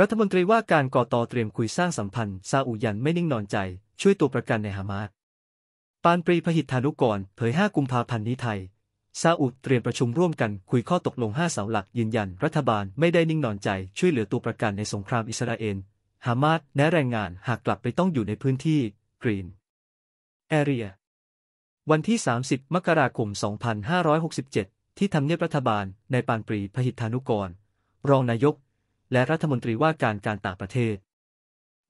รัฐมนตรีว่าการกอตอเตรียมคุยสร้างสัมพันธ์ซาอุยันไม่นิ่งนอนใจ ช่วยตัวประกันในฮามาสปานปรีพหิทธานุกรเผย 5 กุมภาพันธ์นี้ไทยซาอุดเตรียมประชุมร่วมกันคุยข้อตกลง 5 เสาหลักยืนยัน รัฐบาลไม่ได้นิ่งนอนใจ ช่วยเหลือตัวประกันในสงครามอิสราเอลฮามาสแนะแรงงานหากกลับไปต้องอยู่ในพื้นที่กรีนแอเรีย วันที่ 30 มกราคม 2567 ที่ทำเนียบรัฐบาลในปานปรีพหิทธานุกร รองนายกและรัฐมนตรีว่าการการต่างประเทศ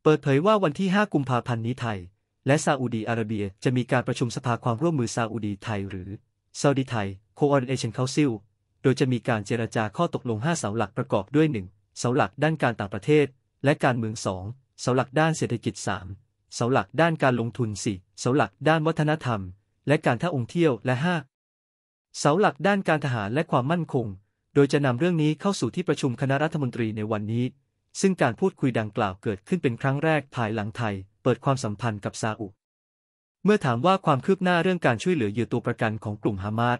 เปิดเผยว่าวันที่ 5 กุมภาพันธ์นี้ไทย และซาอุดีอาระเบียจะมีการประชุมสภาความร่วมมือซาอุดีไทย หรือซาอุดีไทย Coordination Council โดยจะมีการเจรจาข้อตกลง 5 เสาหลักประกอบด้วย1เสาหลักด้านการต่างประเทศ และการเมือง2เสาหลักด้านเศรษฐกิจ3เสาหลักด้านการลงทุน4เสาหลักด้านวัฒนธรรม และการท่าองเที่ยว และ5เสาหลักด้านการทหารและความมั่นคงโดยจะนำเรื่องนี้เข้าสู่ที่ประชุมคณะรัฐมนตรีในวันนี้ ซึ่งการพูดคุยดังกล่าวเกิดขึ้นเป็นครั้งแรกภายหลังไทย เปิดความสัมพันธ์กับซาอุ เมื่อถามว่าความคืบหน้าเรื่องการช่วยเหลือเหยื่อตัวประกันของกลุ่มฮามาส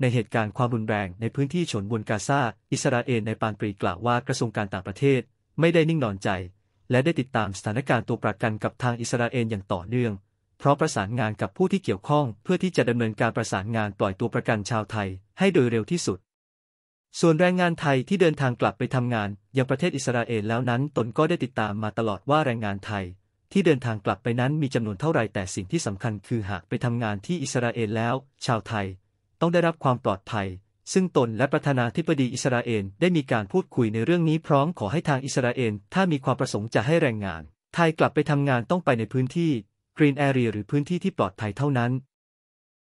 ในเหตุการณ์ความรุนแรงในพื้นที่ชนบนกาซา อิสราเอลในปานปรีกล่าวว่ากระทรวงการต่างประเทศ ไม่ได้นิ่งนอนใจ และได้ติดตามสถานการณ์ตัวประกันกับทางอิสราเอลอย่างต่อเนื่อง เพราะประสานงานกับผู้ที่เกี่ยวข้อง เพื่อที่จะดำเนินการประสานงานปล่อยตัวประกันชาวไทย ให้โดยเร็วที่สุดส่วนแรงงานไทยที่เดินทางกลับไปทำงาน ยังประเทศอิสราเอลแล้วนั้นตนก็ได้ติดตามมาตลอดว่าแรงงานไทย ที่เดินทางกลับไปนั้นมีจำนวนเท่าไหร่แต่สิ่งที่สำคัญคือหากไปทำงานที่อิสราเอลแล้ว ชาวไทย ต้องได้รับความปลอดภัย ซึ่งตนและประธานาธิบดีอิสราเอลได้มีการพูดคุยในเรื่องนี้พร้อมขอให้ทางอิสราเอลถ้ามีความประสงค์จะให้แรงงาน ไทยกลับไปทำงานต้องไปในพื้นที่กรีนแอเรียหรือพื้นที่ที่ปลอดภัยเท่านั้น